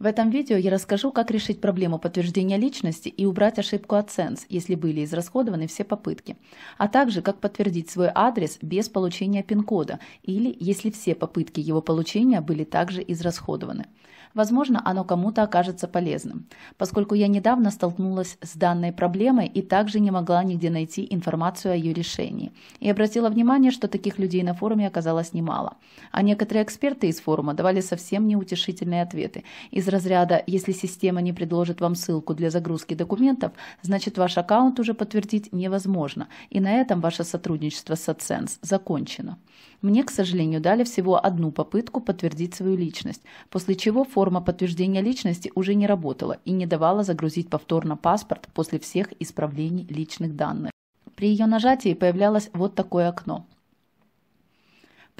В этом видео я расскажу, как решить проблему подтверждения личности и убрать ошибку AdSense, если были израсходованы все попытки, а также как подтвердить свой адрес без получения пин-кода или если все попытки его получения были также израсходованы. Возможно, оно кому-то окажется полезным, поскольку я недавно столкнулась с данной проблемой и также не могла нигде найти информацию о ее решении. И обратила внимание, что таких людей на форуме оказалось немало. А некоторые эксперты из форума давали совсем неутешительные ответы. Из разряда «Если система не предложит вам ссылку для загрузки документов, значит ваш аккаунт уже подтвердить невозможно, и на этом ваше сотрудничество с AdSense закончено». Мне, к сожалению, дали всего одну попытку подтвердить свою личность, после чего форма подтверждения личности уже не работала и не давала загрузить повторно паспорт после всех исправлений личных данных. При ее нажатии появлялось вот такое окно.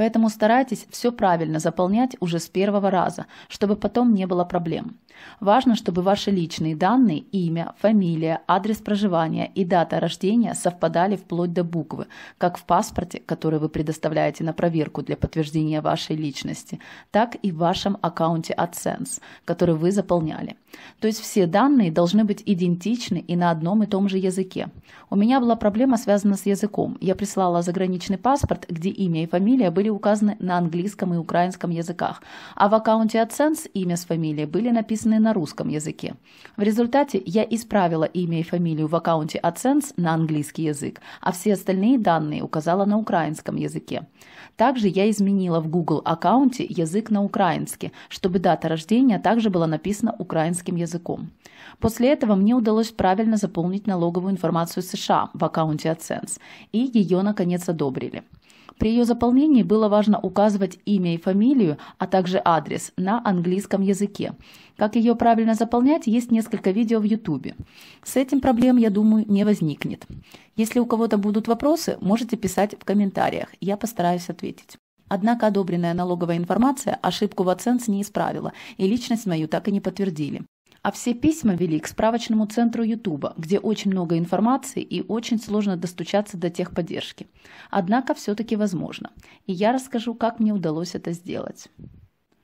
Поэтому старайтесь все правильно заполнять уже с первого раза, чтобы потом не было проблем. Важно, чтобы ваши личные данные, имя, фамилия, адрес проживания и дата рождения совпадали вплоть до буквы, как в паспорте, который вы предоставляете на проверку для подтверждения вашей личности, так и в вашем аккаунте AdSense, который вы заполняли. То есть все данные должны быть идентичны и на одном и том же языке. У меня была проблема, связана с языком. Я прислала заграничный паспорт, где имя и фамилия были указаны на английском и украинском языках, а в аккаунте AdSense имя с фамилией были написаны на русском языке. В результате я исправила имя и фамилию в аккаунте AdSense на английский язык, а все остальные данные указала на украинском языке. Также я изменила в Google аккаунте язык на украинский, чтобы дата рождения также была написана украинским американским языком. После этого мне удалось правильно заполнить налоговую информацию США в аккаунте AdSense, и ее, наконец, одобрили. При ее заполнении было важно указывать имя и фамилию, а также адрес на английском языке. Как ее правильно заполнять, есть несколько видео в YouTube. С этим проблем, я думаю, не возникнет. Если у кого-то будут вопросы, можете писать в комментариях, я постараюсь ответить. Однако одобренная налоговая информация ошибку в оценке не исправила, и личность мою так и не подтвердили. А все письма вели к справочному центру Ютуба, где очень много информации и очень сложно достучаться до техподдержки. Однако все-таки возможно. И я расскажу, как мне удалось это сделать.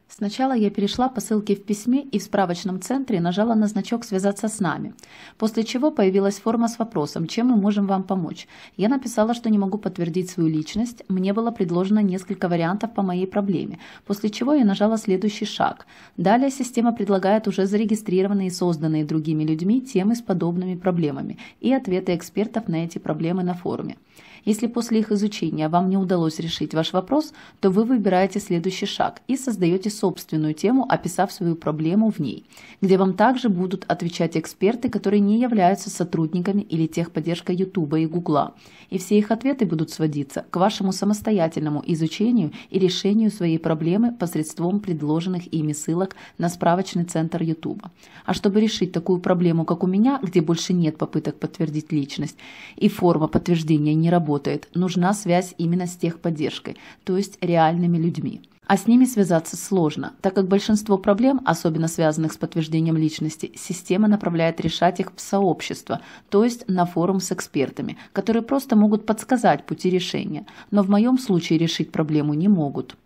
Сначала я перешла по ссылке в письме и в справочном центре нажала на значок «Связаться с нами», после чего появилась форма с вопросом «Чем мы можем вам помочь?». Я написала, что не могу подтвердить свою личность, мне было предложено несколько вариантов по моей проблеме, после чего я нажала следующий шаг. Далее система предлагает уже зарегистрированные и созданные другими людьми темы с подобными проблемами и ответы экспертов на эти проблемы на форуме. Если после их изучения вам не удалось решить ваш вопрос, то вы выбираете следующий шаг и создаете собственную тему, описав свою проблему в ней, где вам также будут отвечать эксперты, которые не являются сотрудниками или техподдержкой YouTube и Google, и все их ответы будут сводиться к вашему самостоятельному изучению и решению своей проблемы посредством предложенных ими ссылок на справочный центр YouTube. А чтобы решить такую проблему, как у меня, где больше нет попыток подтвердить личность и форма подтверждения не работает, работает, нужна связь именно с техподдержкой, то есть реальными людьми. А с ними связаться сложно, так как большинство проблем, особенно связанных с подтверждением личности, система направляет решать их в сообщество, то есть на форум с экспертами, которые просто могут подсказать пути решения, но в моем случае решить проблему не могут.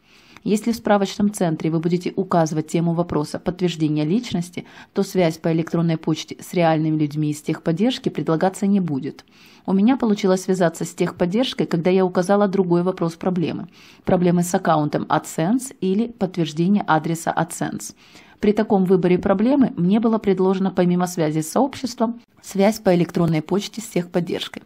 Если в справочном центре вы будете указывать тему вопроса подтверждения личности, то связь по электронной почте с реальными людьми из техподдержки предлагаться не будет. У меня получилось связаться с техподдержкой, когда я указала другой вопрос проблемы. Проблемы с аккаунтом AdSense или подтверждение адреса AdSense. При таком выборе проблемы мне было предложено помимо связи с сообществом, связь по электронной почте с техподдержкой.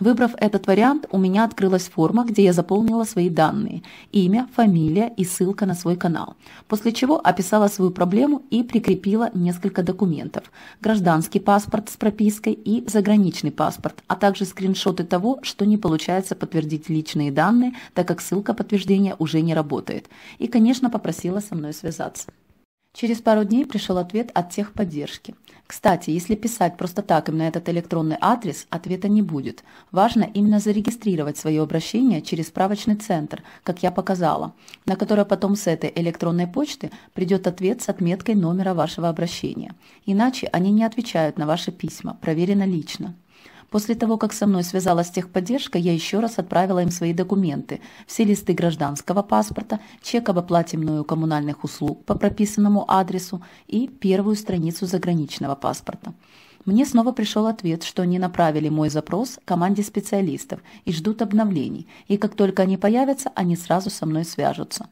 Выбрав этот вариант, у меня открылась форма, где я заполнила свои данные – имя, фамилия и ссылка на свой канал, после чего описала свою проблему и прикрепила несколько документов – гражданский паспорт с пропиской и заграничный паспорт, а также скриншоты того, что не получается подтвердить личные данные, так как ссылка подтверждения уже не работает. И, конечно, попросила со мной связаться. Через пару дней пришел ответ от техподдержки. Кстати, если писать просто так им на этот электронный адрес, ответа не будет. Важно именно зарегистрировать свое обращение через справочный центр, как я показала, на который потом с этой электронной почты придет ответ с отметкой номера вашего обращения. Иначе они не отвечают на ваши письма, проверено лично. После того, как со мной связалась техподдержка, я еще раз отправила им свои документы, все листы гражданского паспорта, чек об оплате мною коммунальных услуг по прописанному адресу и первую страницу заграничного паспорта. Мне снова пришел ответ, что они направили мой запрос команде специалистов и ждут обновлений, и как только они появятся, они сразу со мной свяжутся.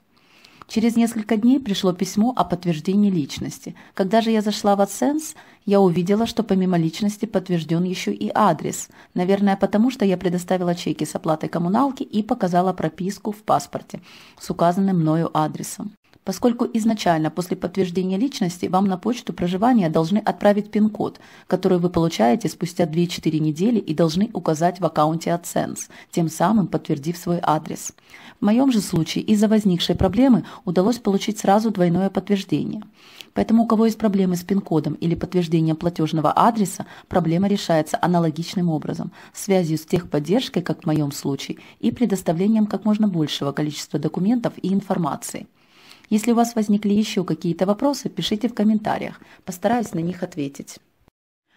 Через несколько дней пришло письмо о подтверждении личности. Когда же я зашла в AdSense, я увидела, что помимо личности подтвержден еще и адрес. Наверное, потому что я предоставила чеки с оплатой коммуналки и показала прописку в паспорте с указанным мною адресом поскольку изначально после подтверждения личности вам на почту проживания должны отправить пин-код, который вы получаете спустя 2-4 недели и должны указать в аккаунте AdSense, тем самым подтвердив свой адрес. В моем же случае из-за возникшей проблемы удалось получить сразу двойное подтверждение. Поэтому у кого есть проблемы с пин-кодом или подтверждением платежного адреса, проблема решается аналогичным образом, связью с техподдержкой, как в моем случае, и предоставлением как можно большего количества документов и информации. Если у вас возникли еще какие-то вопросы, пишите в комментариях, постараюсь на них ответить.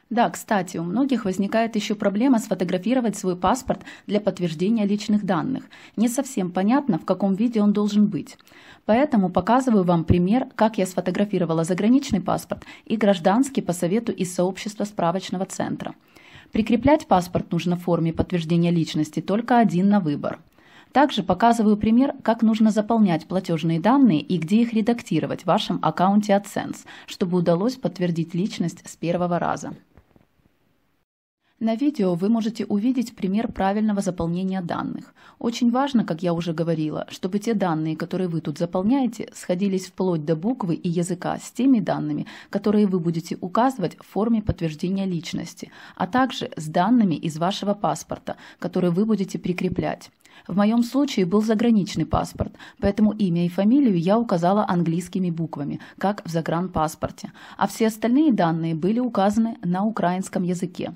Да, кстати, у многих возникает еще проблема сфотографировать свой паспорт для подтверждения личных данных. Не совсем понятно, в каком виде он должен быть. Поэтому показываю вам пример, как я сфотографировала заграничный паспорт и гражданский по совету из сообщества справочного центра. Прикреплять паспорт нужно в форме подтверждения личности только один на выбор. Также показываю пример, как нужно заполнять платежные данные и где их редактировать в вашем аккаунте AdSense, чтобы удалось подтвердить личность с первого раза. На видео вы можете увидеть пример правильного заполнения данных. Очень важно, как я уже говорила, чтобы те данные, которые вы тут заполняете, сходились вплоть до буквы и языка с теми данными, которые вы будете указывать в форме подтверждения личности, а также с данными из вашего паспорта, которые вы будете прикреплять. В моем случае был заграничный паспорт, поэтому имя и фамилию я указала английскими буквами, как в загранпаспорте, а все остальные данные были указаны на украинском языке.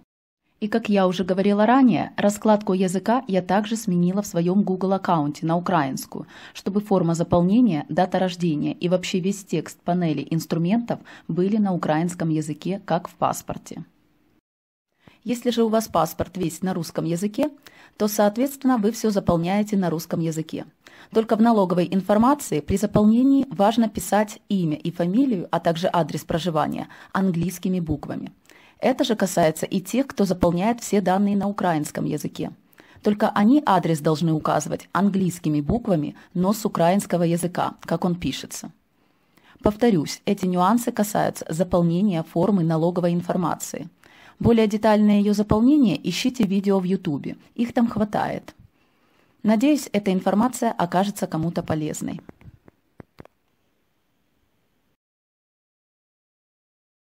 И как я уже говорила ранее, раскладку языка я также сменила в своем Google аккаунте на украинскую, чтобы форма заполнения, дата рождения и вообще весь текст панели инструментов были на украинском языке, как в паспорте. Если же у вас паспорт весь на русском языке, то, соответственно, вы все заполняете на русском языке. Только в налоговой информации при заполнении важно писать имя и фамилию, а также адрес проживания английскими буквами. Это же касается и тех, кто заполняет все данные на украинском языке. Только они адрес должны указывать английскими буквами, но с украинского языка, как он пишется. Повторюсь, эти нюансы касаются заполнения формы налоговой информации. Более детальное ее заполнение ищите видео в YouTube, их там хватает. Надеюсь, эта информация окажется кому-то полезной.